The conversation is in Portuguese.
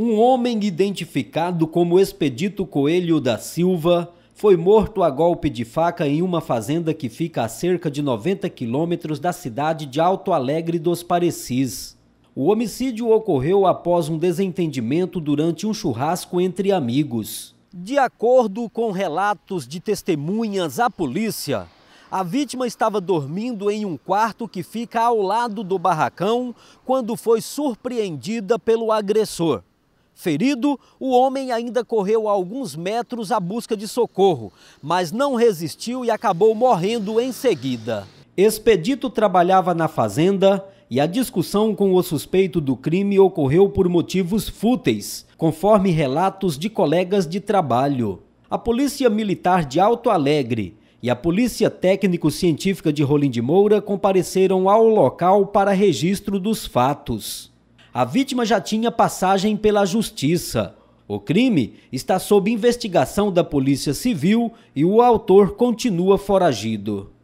Um homem identificado como Expedito Coelho da Silva foi morto a golpe de faca em uma fazenda que fica a cerca de 90 quilômetros da cidade de Alto Alegre dos Parecis. O homicídio ocorreu após um desentendimento durante um churrasco entre amigos. De acordo com relatos de testemunhas à polícia, a vítima estava dormindo em um quarto que fica ao lado do barracão quando foi surpreendida pelo agressor. Ferido, o homem ainda correu alguns metros à busca de socorro, mas não resistiu e acabou morrendo em seguida. Expedito trabalhava na fazenda e a discussão com o suspeito do crime ocorreu por motivos fúteis, conforme relatos de colegas de trabalho. A Polícia Militar de Alto Alegre e a Polícia Técnico-Científica de Rolim de Moura compareceram ao local para registro dos fatos a vítima já tinha passagem pela justiça. O crime está sob investigação da Polícia Civil e o autor continua foragido.